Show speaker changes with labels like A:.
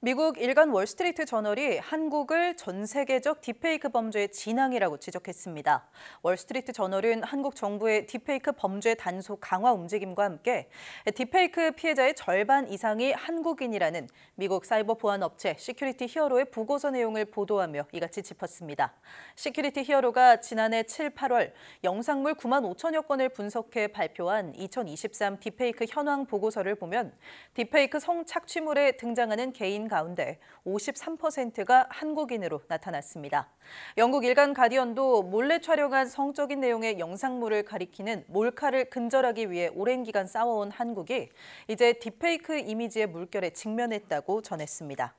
A: 미국 일간 월스트리트 저널이 한국을 전 세계적 딥페이크 범죄의 진앙이라고 지적했습니다. 월스트리트 저널은 한국 정부의 딥페이크 범죄 단속 강화 움직임과 함께 딥페이크 피해자의 절반 이상이 한국인이라는 미국 사이버 보안 업체 시큐리티 히어로의 보고서 내용을 보도하며 이같이 짚었습니다. 시큐리티 히어로가 지난해 7, 8월 영상물 9만 5천여 건을 분석해 발표한 2023 딥페이크 현황 보고서를 보면 딥페이크 성착취물에 등장하는 개인 가운데 53%가 한국인으로 나타났습니다. 영국 일간 가디언도 몰래 촬영한 성적인 내용의 영상물을 가리키는 몰카를 근절하기 위해 오랜 기간 싸워온 한국이 이제 딥페이크 이미지의 물결에 직면했다고 전했습니다.